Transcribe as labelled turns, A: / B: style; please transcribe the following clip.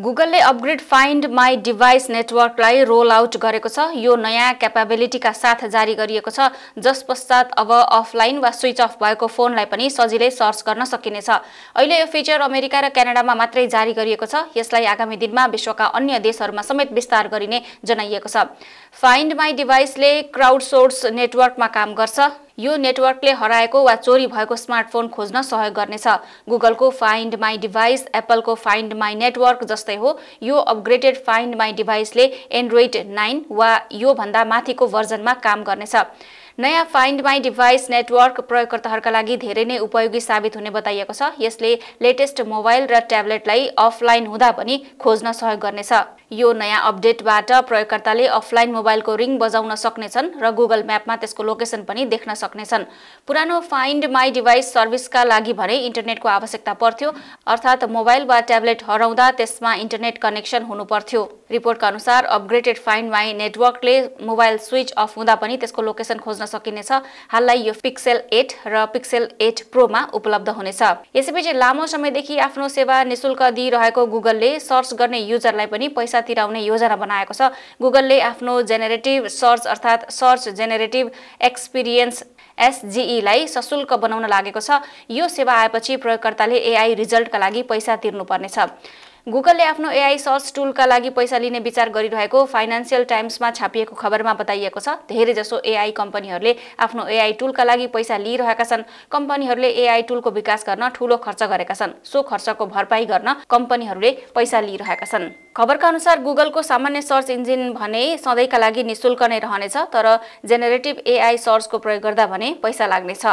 A: गुगलले upgrade find my device नेटवर्कलाई roll out गरेको छ यो नयाँ क्यापाबिलिटीका साथ जारी गरिएको छ जस पश्चात अब अफलाइन वा स्विच अफ भएको फोनलाई पनि सजिलै सर्च गर्न सकिनेछ अहिले यो फिचर अमेरिका र क्यानाडामा मात्रै जारी गरिएको छ यसलाई आगामी दिनमा विश्वका अन्य देशहरूमा समेत विस्तार गरिने जनाइएको छ फाइन्ड माई डिभाइसले क्राउड सोर्स नेटवर्कमा काम गर्छ यो नेटवर्कले हराएको वा चोरी भएको स्मार्टफोन खोज्न सहयोग गर्नेछ गुगलको फाइन्ड माई डिभाइस एप्पलको फाइन्ड माई नेटवर्क जस्तै हो यो अपग्रेडेड फाइन्ड माई डिभाइसले एन्ड्रोइड नाइन वा योभन्दा माथिको भर्जनमा काम गर्नेछ नयाँ फाइन्ड माई डिभाइस नेटवर्क प्रयोगकर्ताहरूका लागि धेरै नै उपयोगी साबित हुने बताइएको छ यसले लेटेस्ट मोबाइल र ट्याब्लेटलाई अफलाइन हुँदा पनि खोज्न सहयोग गर्नेछ यो नयाँ अपडेटबाट प्रयोगकर्ताले अफलाइन मोबाइलको रिङ बजाउन सक्नेछन् र गुगल म्यापमा त्यसको लोकेसन पनि देख्न सक्नेछन् पुरानो फाइन्ड माई डिभाइस सर्भिसका लागि भने इन्टरनेटको आवश्यकता पर्थ्यो अर्थात् मोबाइल वा ट्याब्लेट हराउँदा त्यसमा इन्टरनेट कनेक्सन हुनुपर्थ्यो रिपोर्टका अनुसार अपग्रेडेड फाइन्ड माई नेटवर्कले मोबाइल स्विच अफ हुँदा पनि त्यसको लोकेसन खोज्न खोज्न सकिनेछ हाललाई यो पिक्सेल एट र पिक्सेल एट प्रोमा उपलब्ध हुनेछ यसैबीच लामो समयदेखि आफ्नो सेवा निशुल्क दिइरहेको गुगलले सर्च गर्ने युजरलाई पनि पैसा तिराउने योजना बनाएको छ गुगलले आफ्नो जेनेरेटिभ सर्च अर्थात् सर्च जेनेरेटिभ एक्सपिरियन्स एसजिईलाई सशुल्क बनाउन लागेको छ यो सेवा आएपछि प्रयोगकर्ताले एआई रिजल्टका लागि पैसा तिर्नुपर्नेछ गुगलले आफ्नो एआई सर्च टुलका लागि पैसा लिने विचार गरिरहेको फाइनेन्सियल टाइम्समा छापिएको खबरमा बताइएको छ धेरै जसो एआई कम्पनीहरूले आफ्नो एआई टुलका लागि पैसा लिइरहेका छन् कम्पनीहरूले एआई टुलको विकास गर्न ठूलो खर्च गरेका छन् सो खर्चको भरपाई गर्न कम्पनीहरूले पैसा लिइरहेका छन् खबरका अनुसार गुगलको सामान्य सर्च इन्जिन भने सधैँका लागि निशुल्क नै रहनेछ तर जेनेरेटिभ एआई सर्चको प्रयोग गर्दा भने पैसा लाग्नेछ